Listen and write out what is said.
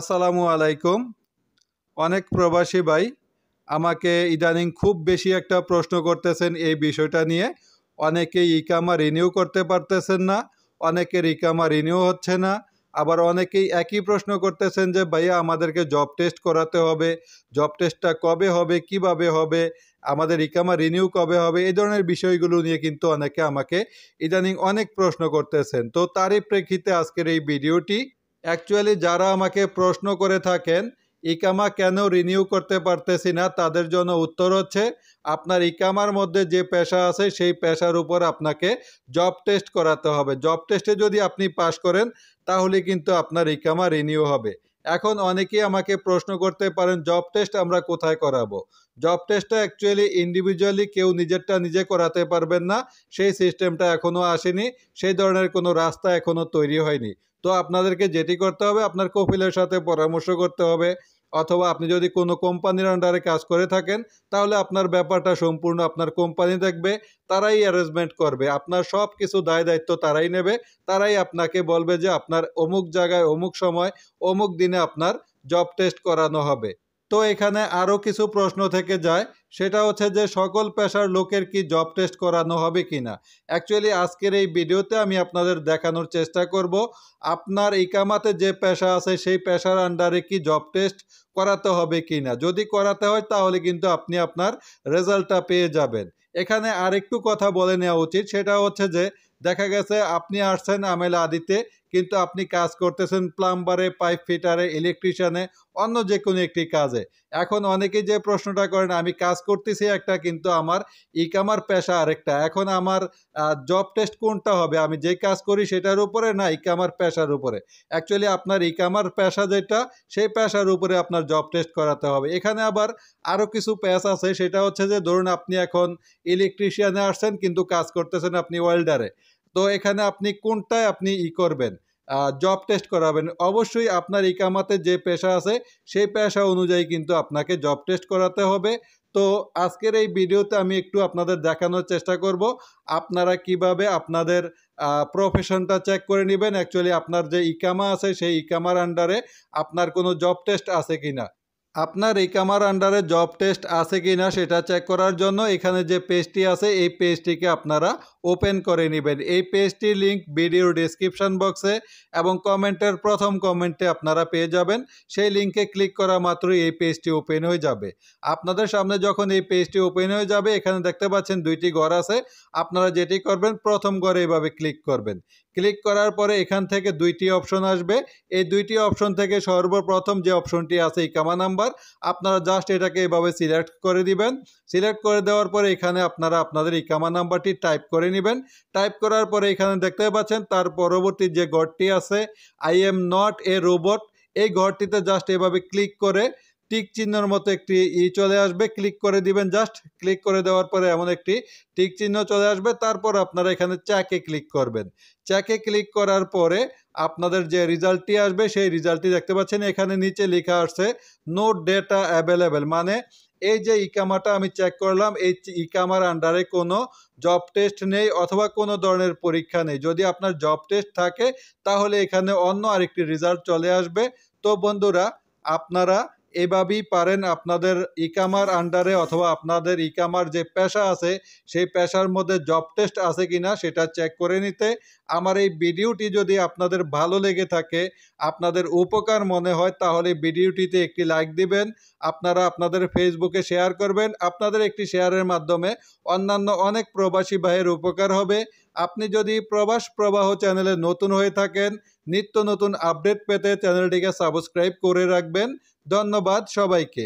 আসসালামু আলাইকুম অনেক প্রবাসী ভাই আমাকে ইদানিং খুব বেশি একটা প্রশ্ন করতেছেন এই বিষয়টা নিয়ে অনেকে ইকামা রিনিউ করতে পারতেছেন না অনেকের ইকামা রিনিউ হচ্ছে না আবার অনেকেই একই প্রশ্ন করতেছেন যে ভাইয়া আমাদেরকে জব টেস্ট করাতে হবে জব টেস্টটা কবে হবে কিভাবে হবে আমাদের ইকামা রিনিউ কবে হবে এই ধরনের বিষয়গুলো নিয়ে কিন্তু অনেকে আমাকে ইদানিং অনেক প্রশ্ন করতেছেন তো তারই প্রেক্ষিতে আজকের এই ভিডিওটি অ্যাকচুয়ালি যারা আমাকে প্রশ্ন করে থাকেন ইকামা কেন রিনিউ করতে পারতেছি না তাদের জন্য উত্তর হচ্ছে আপনার ইকামার মধ্যে যে পেশা আছে সেই পেশার উপর আপনাকে জব টেস্ট করাতে হবে জব টেস্টে যদি আপনি পাশ করেন তাহলে কিন্তু আপনার ইকামা রিনিউ হবে এখন অনেকেই আমাকে প্রশ্ন করতে পারেন জব টেস্ট আমরা কোথায় করাবো জব টেস্টটা অ্যাকচুয়ালি ইন্ডিভিজুয়ালি কেউ নিজেরটা নিজে করাতে পারবেন না সেই সিস্টেমটা এখনও আসেনি সেই ধরনের কোনো রাস্তা এখনও তৈরি হয়নি তো আপনাদেরকে যেটি করতে হবে আপনার কপিলের সাথে পরামর্শ করতে হবে অথবা আপনি যদি কোনো কোম্পানির আন্ডারে কাজ করে থাকেন তাহলে আপনার ব্যাপারটা সম্পূর্ণ আপনার কোম্পানি দেখবে তারাই অ্যারেঞ্জমেন্ট করবে আপনার সব কিছু দায় দায়িত্ব তারাই নেবে তারাই আপনাকে বলবে যে আপনার অমুক জায়গায় অমুক সময় অমুক দিনে আপনার জব টেস্ট করানো হবে তো এখানে আরও কিছু প্রশ্ন থেকে যায় সেটা হচ্ছে যে সকল পেশার লোকের কি জব টেস্ট করানো হবে কি না অ্যাকচুয়ালি আজকের এই ভিডিওতে আমি আপনাদের দেখানোর চেষ্টা করব আপনার ইকামাতে যে পেশা আছে সেই পেশার আন্ডারে কি জব টেস্ট করাতে হবে কি না যদি করাতে হয় তাহলে কিন্তু আপনি আপনার রেজাল্টটা পেয়ে যাবেন এখানে আরেকটু কথা বলে নেওয়া উচিত সেটা হচ্ছে যে দেখা গেছে আপনি আসছেন আমেলা আদিতে কিন্তু আপনি কাজ করতেছেন প্লাম্বারে পাইপ ফিটারে ইলেকট্রিশিয়ানে অন্য যে কোনো একটি কাজে এখন অনেকে যে প্রশ্নটা করেন আমি কাজ করতেছি একটা কিন্তু আমার ইকামার পেশা আরেকটা এখন আমার জব টেস্ট কোনটা হবে আমি যে কাজ করি সেটার উপরে না ইকামার পেশার উপরে অ্যাকচুয়ালি আপনার ইকামার পেশা যেটা সেই পেশার উপরে আপনার জব টেস্ট করাতে হবে এখানে আবার আরও কিছু প্যাচ আছে সেটা হচ্ছে যে ধরুন আপনি এখন ইলেকট্রিশিয়ানে আসছেন কিন্তু কাজ করতেছেন আপনি ওয়েল্ডারে তো এখানে আপনি কোনটায় আপনি ই করবেন জব টেস্ট করাবেন অবশ্যই আপনার ইকামাতে যে পেশা আছে সেই পেশা অনুযায়ী কিন্তু আপনাকে জব টেস্ট করাতে হবে তো আজকের এই ভিডিওতে আমি একটু আপনাদের দেখানোর চেষ্টা করব আপনারা কিভাবে আপনাদের প্রফেশনটা চেক করে নেবেন অ্যাকচুয়ালি আপনার যে ইকামা আছে সেই ইকামার আন্ডারে আপনার কোনো জব টেস্ট আছে কি না আপনার এই কামার আন্ডারে জব টেস্ট আছে কি না সেটা চেক করার জন্য এখানে যে পেজটি আছে এই পেজটিকে আপনারা ওপেন করে নেবেন এই পেজটির লিঙ্ক ভিডিওর ডিসক্রিপশান বক্সে এবং কমেন্টের প্রথম কমেন্টে আপনারা পেয়ে যাবেন সেই লিঙ্কে ক্লিক করা মাত্রই এই পেজটি ওপেন হয়ে যাবে আপনাদের সামনে যখন এই পেজটি ওপেন হয়ে যাবে এখানে দেখতে পাচ্ছেন দুইটি ঘর আছে আপনারা যেটি করবেন প্রথম ঘরে এভাবে ক্লিক করবেন ক্লিক করার পরে এখান থেকে দুইটি অপশন আসবে এই দুইটি অপশন থেকে সর্বপ্রথম যে অপশনটি আছে ইকামা নাম্বার নাম্বার আপনারা জাস্ট এটাকে এভাবে সিলেক্ট করে দিবেন সিলেক্ট করে দেওয়ার পরে এখানে আপনারা আপনাদের ইকামা নাম্বারটি টাইপ করে নেবেন টাইপ করার পরে এখানে দেখতে পাচ্ছেন তার পরবর্তী যে ঘরটি আছে I am not a robot এই ঘরটিতে জাস্ট এভাবে ক্লিক করে টিক চিহ্নর মতো একটি ই চলে আসবে ক্লিক করে দিবেন জাস্ট ক্লিক করে দেওয়ার পরে এমন একটি টিক চিহ্ন চলে আসবে তারপর আপনারা এখানে চ্যাকে ক্লিক করবেন চ্যাকে ক্লিক করার পরে আপনাদের যে রেজাল্টটি আসবে সেই রেজাল্টটি দেখতে পাচ্ছেন এখানে নিচে লেখা আসছে নো ডেটা অ্যাভেলেবেল মানে এই যে ইকামাটা আমি চেক করলাম এই ইকামার আন্ডারে কোনো জব টেস্ট নেই অথবা কোনো ধরনের পরীক্ষা নেই যদি আপনার জব টেস্ট থাকে তাহলে এখানে অন্য আরেকটি রেজাল্ট চলে আসবে তো বন্ধুরা আপনারা এভাবেই পারেন আপনাদের ইকামার আন্ডারে অথবা আপনাদের ইকামার যে পেশা আছে সেই পেশার মধ্যে জব টেস্ট আছে কি না সেটা চেক করে নিতে আমার এই ভিডিওটি যদি আপনাদের ভালো লেগে থাকে আপনাদের উপকার মনে হয় তাহলে ভিডিওটিতে একটি লাইক দিবেন আপনারা আপনাদের ফেসবুকে শেয়ার করবেন আপনাদের একটি শেয়ারের মাধ্যমে অন্যান্য অনেক প্রবাসী ভাইয়ের উপকার হবে আপনি যদি প্রবাস প্রবাহ চ্যানেলে নতুন হয়ে থাকেন নিত্য নতুন আপডেট পেতে চ্যানেলটিকে সাবস্ক্রাইব করে রাখবেন ধন্যবাদ সবাইকে